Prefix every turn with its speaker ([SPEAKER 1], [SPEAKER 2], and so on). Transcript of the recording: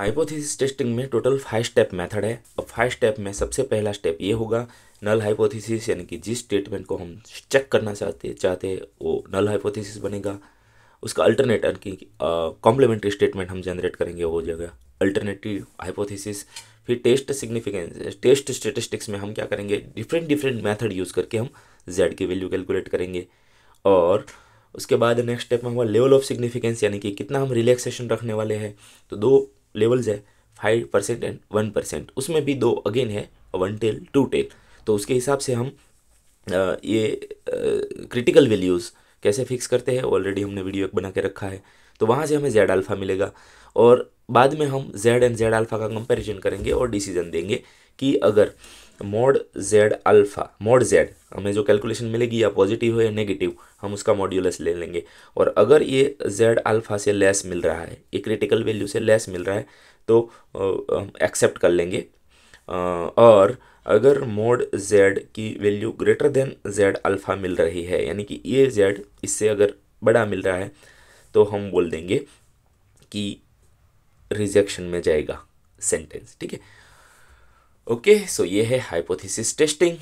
[SPEAKER 1] hypothesis testing में total five step method है अब फाइव स्टेप में सबसे पहला स्टेप ये होगा नल हाइपोथेसिस यानी कि जिस स्टेटमेंट को हम चेक करना चाहते चाहते वो नल हाइपोथेसिस बनेगा उसका अल्टरनेट यानी कि कॉम्प्लीमेंट्री स्टेटमेंट हम जनरेट करेंगे वो जगह अल्टरनेटिव हाइपोथेसिस फिर टेस्ट सिग्निफिकेंस टेस्ट स्टेटिस्टिक्स में हम क्या करेंगे डिफरेंट डिफरेंट मेथड यूज़ करके हम जेड की वैल्यू कैलकुलेट करेंगे और उसके बाद नेक्स्ट स्टेप में होगा लेवल ऑफ सिग्निफिकेंस यानी कि कितना हम रिलैक्सेशन रखने वाले हैं तो दो लेवल्स है five percent and one percent उसमें भी दो अगेन है वन टेल टू टेल तो उसके हिसाब से हम ये क्रिटिकल वैल्यूज़ कैसे फिक्स करते हैं ऑलरेडी हमने वीडियो एक बना के रखा है तो वहाँ से हमें जेड अल्फ़ा मिलेगा और बाद में हम जेड एंड जेड अल्फ़ा का कंपेरिजन करेंगे और डिसीजन देंगे कि अगर mod Z alpha mod Z हमें जो कैलकुलेशन मिलेगी या पॉजिटिव हो या नेगेटिव हम उसका मॉड्यूलस ले लेंगे और अगर ये जेड अल्फ़ा से लेस मिल रहा है ये क्रिटिकल वैल्यू से लेस मिल रहा है तो एक्सेप्ट कर लेंगे और अगर मोड जेड की value greater than Z alpha मिल रही है यानी कि ये जेड इससे अगर बड़ा मिल रहा है तो हम बोल देंगे कि रिजेक्शन में जाएगा सेंटेंस ठीक है ओके सो ये है हाइपोथेसिस टेस्टिंग